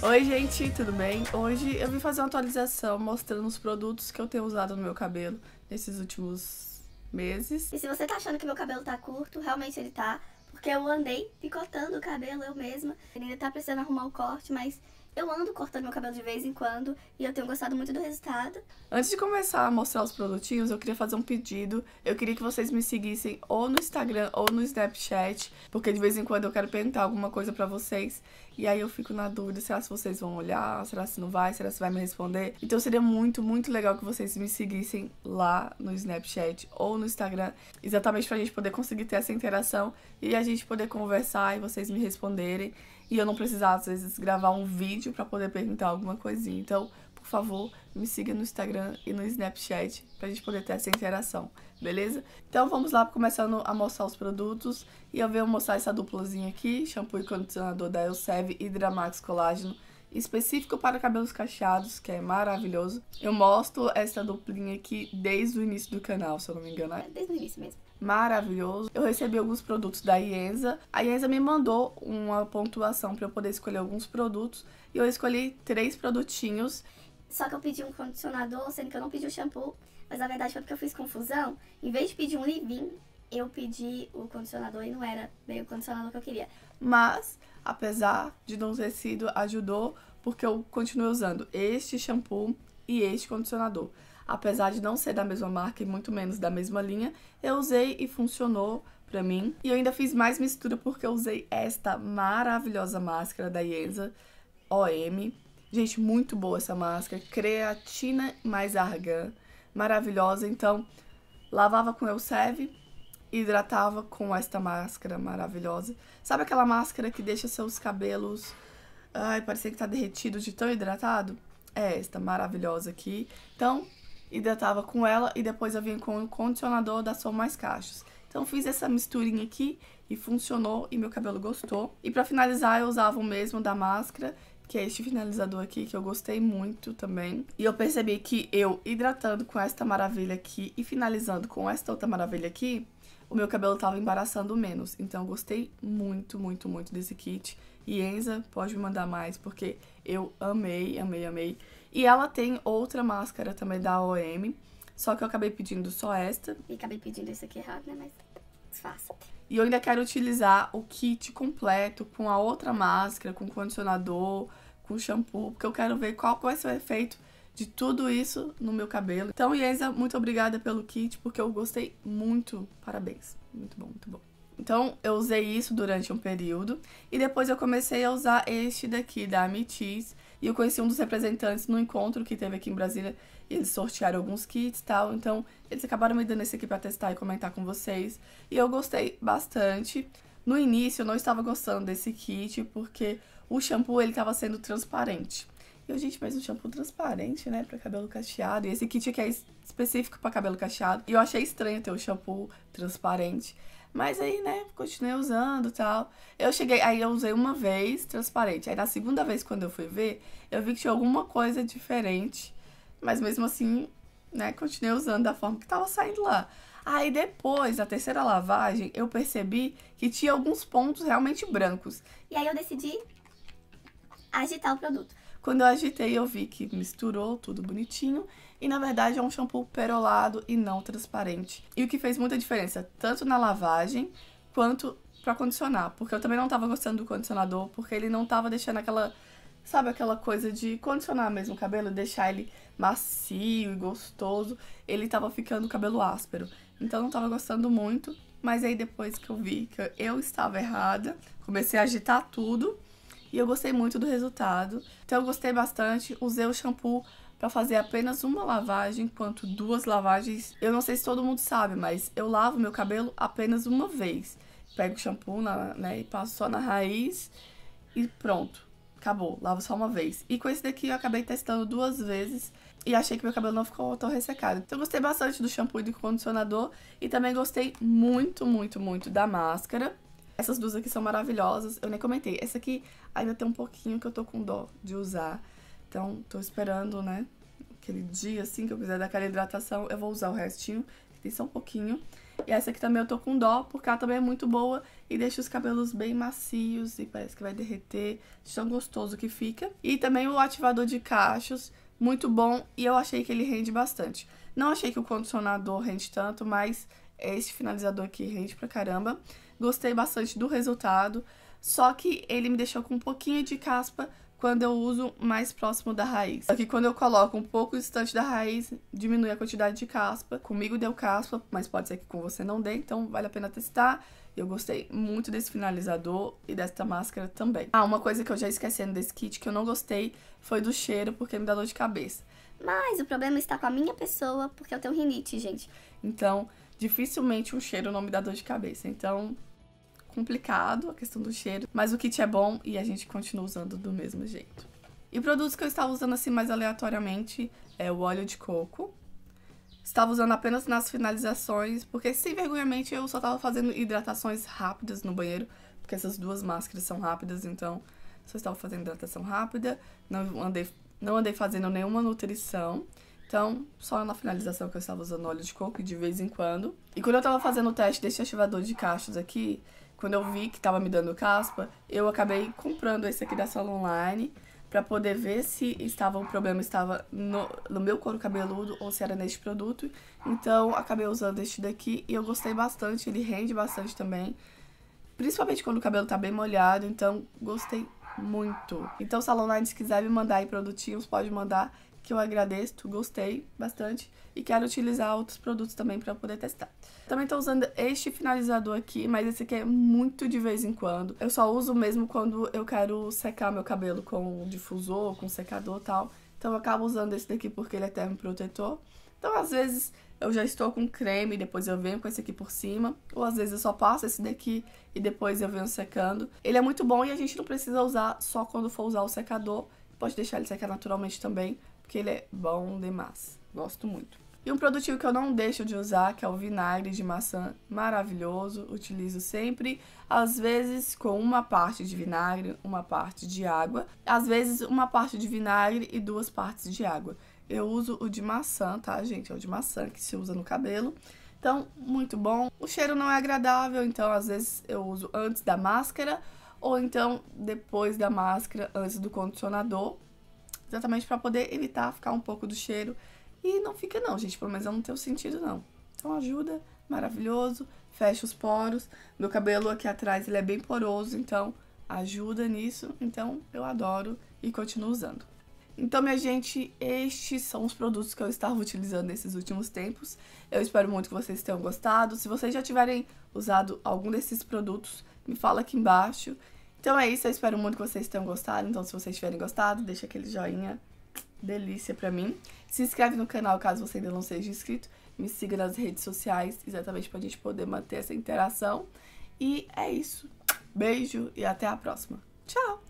Oi, gente, tudo bem? Hoje eu vim fazer uma atualização mostrando os produtos que eu tenho usado no meu cabelo nesses últimos meses. E se você tá achando que meu cabelo tá curto, realmente ele tá, porque eu andei picotando o cabelo eu mesma. Ele ainda tá precisando arrumar o corte, mas eu ando cortando meu cabelo de vez em quando e eu tenho gostado muito do resultado. Antes de começar a mostrar os produtinhos, eu queria fazer um pedido. Eu queria que vocês me seguissem ou no Instagram ou no Snapchat, porque de vez em quando eu quero perguntar alguma coisa para vocês e aí eu fico na dúvida, será se vocês vão olhar, será se não vai, será se vai me responder. Então seria muito, muito legal que vocês me seguissem lá no Snapchat ou no Instagram, exatamente pra gente poder conseguir ter essa interação e a gente poder conversar e vocês me responderem e eu não precisar às vezes gravar um vídeo vídeo para poder perguntar alguma coisinha. Então, por favor, me siga no Instagram e no Snapchat pra gente poder ter essa interação, beleza? Então vamos lá, começando a mostrar os produtos. E eu venho mostrar essa duplazinha aqui, shampoo e condicionador da Elseve Hidramax Colágeno, específico para cabelos cacheados, que é maravilhoso. Eu mostro essa duplinha aqui desde o início do canal, se eu não me engano. Né? É desde o início mesmo maravilhoso. Eu recebi alguns produtos da Ienza. A Ienza me mandou uma pontuação para eu poder escolher alguns produtos e eu escolhi três produtinhos. Só que eu pedi um condicionador, sendo que eu não pedi o shampoo, mas na verdade foi porque eu fiz confusão. Em vez de pedir um leave-in, eu pedi o condicionador e não era bem o condicionador que eu queria. Mas, apesar de não ter sido, ajudou porque eu continuei usando este shampoo e este condicionador apesar de não ser da mesma marca e muito menos da mesma linha, eu usei e funcionou pra mim. E eu ainda fiz mais mistura porque eu usei esta maravilhosa máscara da Yenza OM. Gente, muito boa essa máscara, creatina mais argan, maravilhosa. Então, lavava com Elseve, hidratava com esta máscara maravilhosa. Sabe aquela máscara que deixa seus cabelos... Ai, parecia que tá derretido de tão hidratado? É esta maravilhosa aqui. Então, hidratava com ela e depois eu vinha com o condicionador da Som Mais Cachos. Então fiz essa misturinha aqui e funcionou e meu cabelo gostou. E para finalizar eu usava o mesmo da máscara, que é este finalizador aqui que eu gostei muito também. E eu percebi que eu hidratando com esta maravilha aqui e finalizando com esta outra maravilha aqui, o meu cabelo tava embaraçando menos. Então eu gostei muito, muito, muito desse kit. E Enza, pode me mandar mais, porque eu amei, amei, amei. E ela tem outra máscara também da OM, só que eu acabei pedindo só esta. E acabei pedindo isso aqui errado, né? Mas faça. E eu ainda quero utilizar o kit completo com a outra máscara, com condicionador, com shampoo, porque eu quero ver qual vai ser o efeito de tudo isso no meu cabelo. Então, Iesa, muito obrigada pelo kit, porque eu gostei muito. Parabéns. Muito bom, muito bom. Então, eu usei isso durante um período e depois eu comecei a usar este daqui da Amitiz. E eu conheci um dos representantes no encontro que teve aqui em Brasília. E eles sortearam alguns kits e tal. Então, eles acabaram me dando esse aqui pra testar e comentar com vocês. E eu gostei bastante. No início, eu não estava gostando desse kit, porque o shampoo, ele estava sendo transparente. E eu, gente, mas um shampoo transparente, né, pra cabelo cacheado. E esse kit aqui é específico para cabelo cacheado. E eu achei estranho ter o um shampoo transparente. Mas aí, né, continuei usando tal. Eu cheguei, aí eu usei uma vez transparente. Aí na segunda vez, quando eu fui ver, eu vi que tinha alguma coisa diferente. Mas mesmo assim, né, continuei usando da forma que tava saindo lá. Aí depois, na terceira lavagem, eu percebi que tinha alguns pontos realmente brancos. E aí eu decidi agitar o produto. Quando eu agitei, eu vi que misturou tudo bonitinho e na verdade é um shampoo perolado e não transparente. E o que fez muita diferença, tanto na lavagem quanto para condicionar, porque eu também não tava gostando do condicionador, porque ele não tava deixando aquela, sabe, aquela coisa de condicionar mesmo o cabelo, deixar ele macio e gostoso, ele tava ficando o cabelo áspero. Então eu não tava gostando muito, mas aí depois que eu vi que eu estava errada, comecei a agitar tudo e eu gostei muito do resultado. Então eu gostei bastante, usei o shampoo para fazer apenas uma lavagem, enquanto duas lavagens, eu não sei se todo mundo sabe, mas eu lavo meu cabelo apenas uma vez. Pego o shampoo na, né, e passo só na raiz e pronto. Acabou, lavo só uma vez. E com esse daqui eu acabei testando duas vezes e achei que meu cabelo não ficou tão ressecado. Então eu gostei bastante do shampoo e do condicionador e também gostei muito, muito, muito da máscara. Essas duas aqui são maravilhosas, eu nem comentei. Essa aqui ainda tem um pouquinho que eu tô com dó de usar, então, tô esperando, né? Aquele dia, assim, que eu quiser dar aquela hidratação, eu vou usar o restinho, que tem só um pouquinho. E essa aqui também eu tô com dó, porque ela também é muito boa e deixa os cabelos bem macios e parece que vai derreter, de tão gostoso que fica. E também o ativador de cachos, muito bom e eu achei que ele rende bastante. Não achei que o condicionador rende tanto, mas é esse finalizador aqui rende pra caramba. Gostei bastante do resultado, só que ele me deixou com um pouquinho de caspa, quando eu uso mais próximo da raiz. Só que quando eu coloco um pouco distante da raiz, diminui a quantidade de caspa. Comigo deu caspa, mas pode ser que com você não dê, então vale a pena testar. Eu gostei muito desse finalizador e desta máscara também. Ah, uma coisa que eu já esqueci desse kit que eu não gostei foi do cheiro, porque me dá dor de cabeça. Mas o problema está com a minha pessoa, porque eu tenho rinite, gente. Então, dificilmente um cheiro não me dá dor de cabeça. Então, complicado a questão do cheiro, mas o kit é bom e a gente continua usando do mesmo jeito. E produtos que eu estava usando assim mais aleatoriamente é o óleo de coco. Estava usando apenas nas finalizações, porque sem vergonhamente eu só estava fazendo hidratações rápidas no banheiro, porque essas duas máscaras são rápidas, então só estava fazendo hidratação rápida, não andei, não andei fazendo nenhuma nutrição. Então, só na finalização que eu estava usando óleo de coco de vez em quando. E quando eu estava fazendo o teste desse ativador de cachos aqui, quando eu vi que estava me dando caspa, eu acabei comprando esse aqui da Solo Online para poder ver se estava o problema estava no, no, meu couro cabeludo ou se era neste produto. Então, acabei usando este daqui e eu gostei bastante, ele rende bastante também. Principalmente quando o cabelo tá bem molhado, então gostei muito. Então, Salão Line, se quiser me mandar aí produtinhos, pode mandar que eu agradeço, gostei bastante e quero utilizar outros produtos também para poder testar. Também estou usando este finalizador aqui, mas esse aqui é muito de vez em quando. Eu só uso mesmo quando eu quero secar meu cabelo com difusor, com secador e tal. Então eu acabo usando esse daqui porque ele é termo protetor. Então às vezes eu já estou com creme e depois eu venho com esse aqui por cima. Ou às vezes eu só passo esse daqui e depois eu venho secando. Ele é muito bom e a gente não precisa usar só quando for usar o secador. Pode deixar ele secar naturalmente também, porque ele é bom demais. Gosto muito. E um produtivo que eu não deixo de usar, que é o vinagre de maçã, maravilhoso, utilizo sempre, às vezes com uma parte de vinagre, uma parte de água, às vezes uma parte de vinagre e duas partes de água. Eu uso o de maçã, tá, gente? É o de maçã que se usa no cabelo. Então, muito bom. O cheiro não é agradável, então às vezes eu uso antes da máscara ou então depois da máscara, antes do condicionador, Exatamente para poder evitar ficar um pouco do cheiro. E não fica não, gente, pelo menos eu não tenho sentido não. Então ajuda, maravilhoso, fecha os poros. Meu cabelo aqui atrás ele é bem poroso, então ajuda nisso. Então eu adoro e continuo usando. Então, minha gente, estes são os produtos que eu estava utilizando nesses últimos tempos. Eu espero muito que vocês tenham gostado. Se vocês já tiverem usado algum desses produtos, me fala aqui embaixo. Então é isso, eu espero muito que vocês tenham gostado. Então, se vocês tiverem gostado, deixa aquele joinha delícia pra mim. Se inscreve no canal caso você ainda não seja inscrito. Me siga nas redes sociais, exatamente pra gente poder manter essa interação. E é isso. Beijo e até a próxima. Tchau!